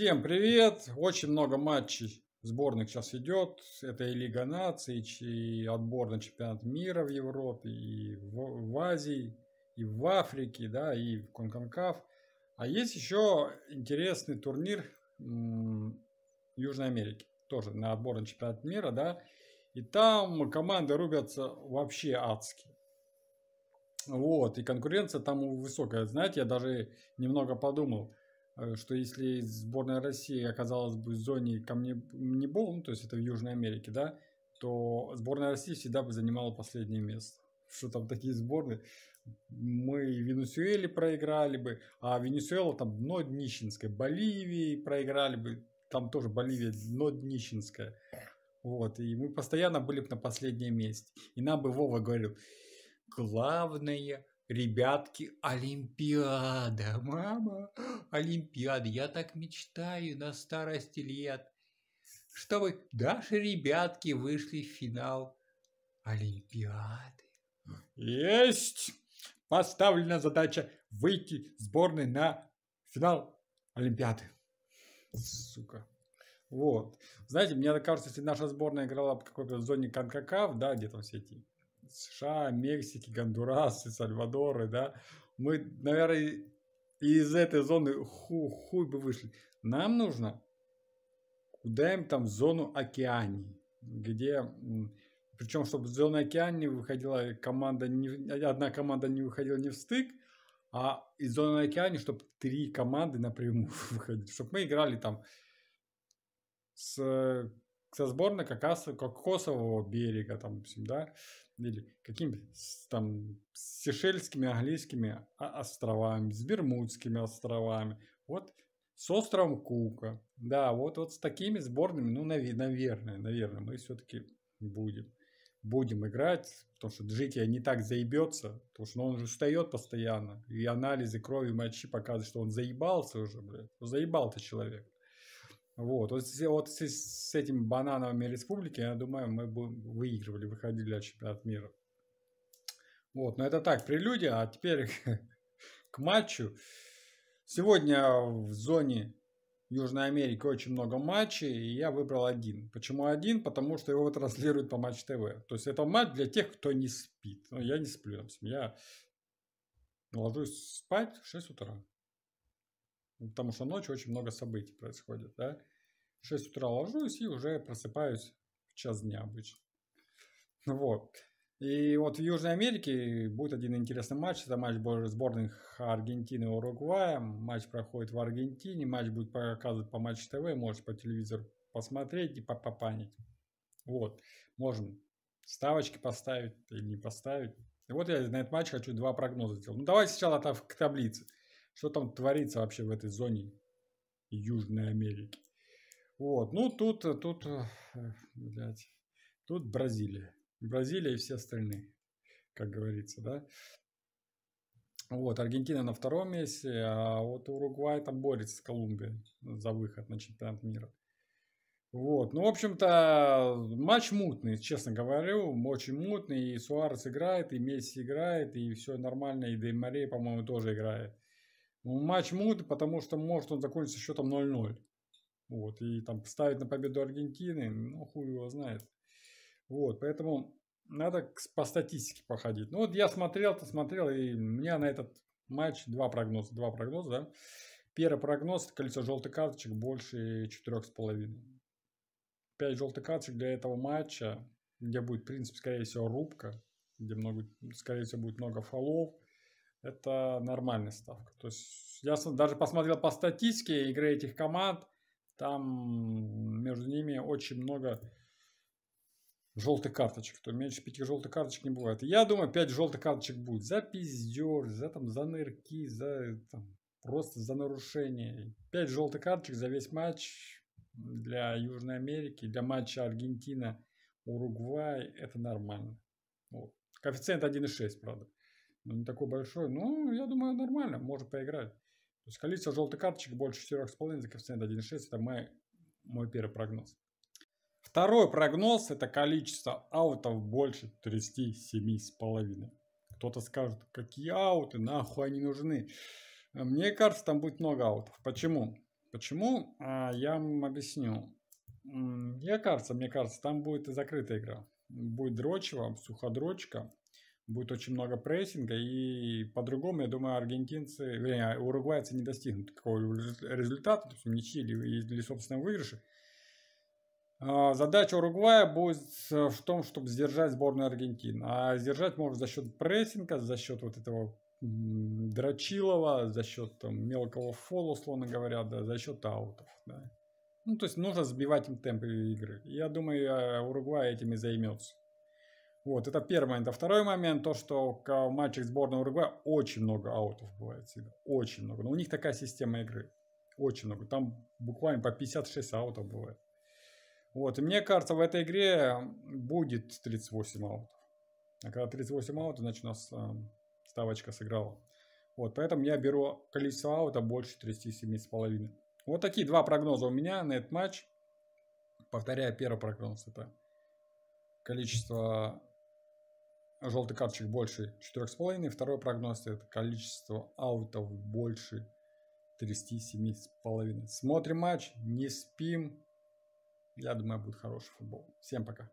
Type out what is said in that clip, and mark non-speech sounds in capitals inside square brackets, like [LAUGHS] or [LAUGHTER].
Всем привет! Очень много матчей сборных сейчас идет. Это и Лига наций, и отбор на чемпионат мира в Европе, и в, в Азии, и в Африке, да, и в Конконкав. А есть еще интересный турнир Южной Америки, тоже на отбор на чемпионат мира, да, и там команды рубятся вообще адски. Вот, и конкуренция там высокая. Знаете, я даже немного подумал, Э, что если сборная России оказалась бы в зоне камнебол, ну, то есть это в Южной Америке, да, то сборная России всегда бы занимала последнее место. Что там такие сборные? Мы Венесуэле проиграли бы, а Венесуэла там дно днищенское. Боливии проиграли бы, там тоже Боливия дно днищенское. Вот, и мы постоянно были бы на последнем месте. И нам бы Вова говорил, главное Ребятки, Олимпиада, мама, Олимпиада, я так мечтаю на старости лет, чтобы даже ребятки вышли в финал Олимпиады. Есть! Поставлена задача выйти сборной на финал Олимпиады. Сука. Вот. Знаете, мне кажется, если наша сборная играла в какой-то зоне Конкакав, да, где то в сети. США, Мексики, Гондурасы, Сальвадоры, да, мы, наверное, из этой зоны ху хуй бы вышли. Нам нужно куда им там зону океании, где, причем, чтобы зона океании выходила команда, не, одна команда не выходила не в стык, а из зоны океании, чтобы три команды напрямую [LAUGHS] выходили, чтобы мы играли там с со сборной Кокаса, Кокосового берега, там, да, или какими-то там Сейшельскими, Английскими островами, с Бермудскими островами, вот с островом Кука, да, вот, вот с такими сборными, ну, нав- наверное, наверное, мы все-таки будем будем играть, потому что Джики не так заебется, потому что он же устает постоянно, и анализы крови и мочи показывают, что он заебался уже, блядь, ну, заебал-то человек. Вот, вот, вот с, с этими банановыми республики, я думаю, мы бы выигрывали, выходили от чемпионата мира. Вот, но это так, прелюдия, а теперь [LAUGHS] к матчу. Сегодня в зоне Южной Америки очень много матчей, и я выбрал один. Почему один? Потому что его транслируют по Матч ТВ. То есть это матч для тех, кто не спит. Но ну, я не сплю, Я ложусь спать в 6 утра. Потому что ночью очень много событий происходит, да в 6 утра ложусь и уже просыпаюсь в час дня обычно. Вот. И вот в Южной Америке будет один интересный матч. Это матч сборных Аргентины и Уругвая. Матч проходит в Аргентине. Матч будет показывать по Матч ТВ. Можете по телевизору посмотреть и попапанить. Вот. Можем ставочки поставить или не поставить. И вот я на этот матч хочу два прогноза сделать. Ну, давайте сначала к таблице. Что там творится вообще в этой зоне Южной Америки? Вот, ну тут, э, тут, э, блядь, тут Бразилия. Бразилия и все остальные, как говорится, да. Вот, Аргентина на втором месте, а вот Уругвай там борется с Колумбией за выход на чемпионат мира. Вот, ну, в общем-то, матч мутный, честно говорю, очень мутный, и Суарес играет, и Месси играет, и все нормально, и Деймаре, по-моему, тоже играет. Ну, матч мутный, потому что может он закончится счетом 0-0. Вот, и там ставить на победу Аргентины, ну, хуй его знает. Вот, поэтому надо по статистике походить. Ну, вот я смотрел-то смотрел, и у меня на этот матч два прогноза, два прогноза, да. Первый прогноз – количество желтых карточек больше четырех с половиной. Пять желтых карточек для этого матча, где будет, в принципе, скорее всего, рубка, где много, скорее всего, будет много фолов, это нормальная ставка. То есть я даже посмотрел по статистике игры этих команд – там между ними очень много желтых карточек. То меньше пяти желтых карточек не бывает. Я думаю, пять желтых карточек будет за пиздер, за, там, за нырки, за там, просто за нарушение. Пять желтых карточек за весь матч для Южной Америки, для матча Аргентина, Уругвай, это нормально. Вот. Коэффициент 1,6, правда. Ну, не такой большой. Ну, я думаю, нормально, может поиграть. То есть количество желтых карточек больше 4,5 за коэффициент 1,6. Это мой, мой первый прогноз. Второй прогноз – это количество аутов больше 37,5. Кто-то скажет, какие ауты, нахуй они нужны. Мне кажется, там будет много аутов. Почему? Почему? А, я вам объясню. Мне кажется, мне кажется, там будет и закрытая игра. Будет дрочево, суходрочка будет очень много прессинга, и по-другому, я думаю, аргентинцы, вернее, уругвайцы не достигнут такого результата, то есть ничьи или, или собственного выигрыша. Задача Уругвая будет в том, чтобы сдержать сборную Аргентины. А сдержать может за счет прессинга, за счет вот этого Драчилова, за счет там, мелкого фола, условно говоря, да, за счет аутов. Да. Ну, то есть нужно сбивать им темп игры. Я думаю, э, Уругвай этим и займется. Вот, это первый момент. А второй момент, то, что мальчик сборной Уругвая очень много аутов бывает всегда. Очень много. Но у них такая система игры. Очень много. Там буквально по 56 аутов бывает. Вот, и мне кажется, в этой игре будет 38 аутов. А когда 38 аутов, значит, у нас э, ставочка сыграла. Вот, поэтому я беру количество аутов больше 37,5. Вот такие два прогноза у меня на этот матч. Повторяю, первый прогноз это количество желтый карточек больше 4,5. Второй прогноз – это количество аутов больше 37,5. Смотрим матч, не спим. Я думаю, будет хороший футбол. Всем пока.